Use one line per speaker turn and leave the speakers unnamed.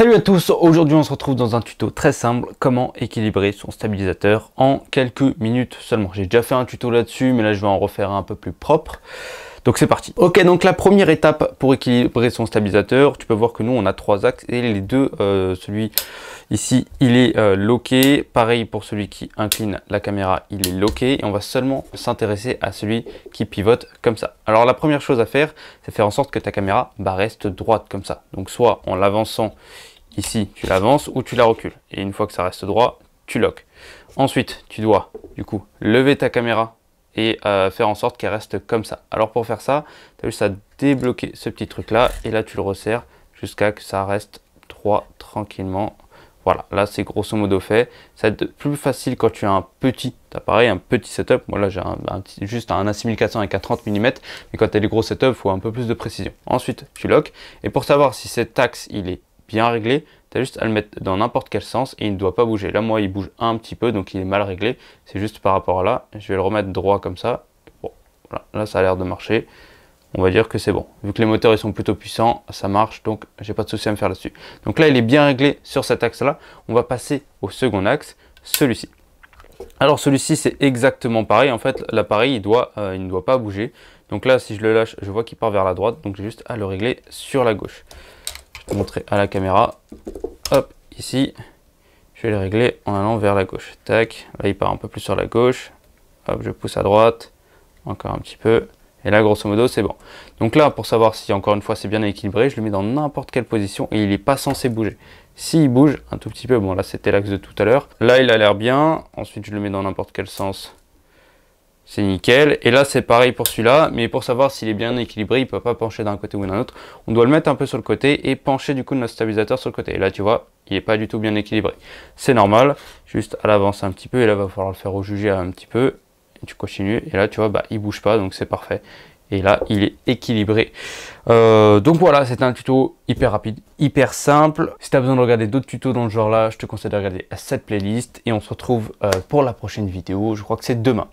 Salut à tous, aujourd'hui on se retrouve dans un tuto très simple, comment équilibrer son stabilisateur en quelques minutes seulement. J'ai déjà fait un tuto là-dessus, mais là je vais en refaire un peu plus propre. Donc c'est parti. Ok, donc la première étape pour équilibrer son stabilisateur, tu peux voir que nous on a trois axes et les deux, euh, celui ici il est euh, loqué, pareil pour celui qui incline la caméra, il est loqué et on va seulement s'intéresser à celui qui pivote comme ça. Alors la première chose à faire, c'est faire en sorte que ta caméra bah, reste droite comme ça. Donc soit en l'avançant ici, tu l'avances ou tu la recules. Et une fois que ça reste droit, tu loques. Ensuite, tu dois du coup lever ta caméra et euh, faire en sorte qu'elle reste comme ça. Alors pour faire ça, tu as juste à débloquer ce petit truc là et là tu le resserres jusqu'à que ça reste droit tranquillement. Voilà, là c'est grosso modo fait. Ça va être plus facile quand tu as un petit appareil, un petit setup. Moi là j'ai juste un A6400 avec un 30 mm, mais quand tu as des gros setups, il faut un peu plus de précision. Ensuite, tu lock. Et pour savoir si cet axe il est bien réglé, tu as juste à le mettre dans n'importe quel sens et il ne doit pas bouger. Là, moi, il bouge un petit peu, donc il est mal réglé. C'est juste par rapport à là. Je vais le remettre droit comme ça. Bon, Là, ça a l'air de marcher. On va dire que c'est bon. Vu que les moteurs, ils sont plutôt puissants, ça marche, donc j'ai pas de souci à me faire là-dessus. Donc là, il est bien réglé sur cet axe-là. On va passer au second axe, celui-ci. Alors celui-ci c'est exactement pareil, en fait l'appareil il euh, ne doit pas bouger. Donc là si je le lâche je vois qu'il part vers la droite, donc j'ai juste à le régler sur la gauche montrer à la caméra. Hop, ici, je vais le régler en allant vers la gauche. Tac, là il part un peu plus sur la gauche. Hop, je pousse à droite, encore un petit peu. Et là, grosso modo, c'est bon. Donc là, pour savoir si, encore une fois, c'est bien équilibré, je le mets dans n'importe quelle position et il n'est pas censé bouger. S'il bouge un tout petit peu, bon là, c'était l'axe de tout à l'heure. Là, il a l'air bien. Ensuite, je le mets dans n'importe quel sens c'est nickel. Et là, c'est pareil pour celui-là, mais pour savoir s'il est bien équilibré, il ne peut pas pencher d'un côté ou d'un autre. On doit le mettre un peu sur le côté et pencher du coup notre stabilisateur sur le côté. Et là, tu vois, il n'est pas du tout bien équilibré. C'est normal, juste à l'avance un petit peu, et là, il va falloir le faire au juger un petit peu. tu continues, et là, tu vois, il bah, il bouge pas, donc c'est parfait. Et là, il est équilibré. Euh, donc voilà, c'était un tuto hyper rapide, hyper simple. Si tu as besoin de regarder d'autres tutos dans le genre là, je te conseille de regarder cette playlist. Et on se retrouve euh, pour la prochaine vidéo, je crois que c'est demain.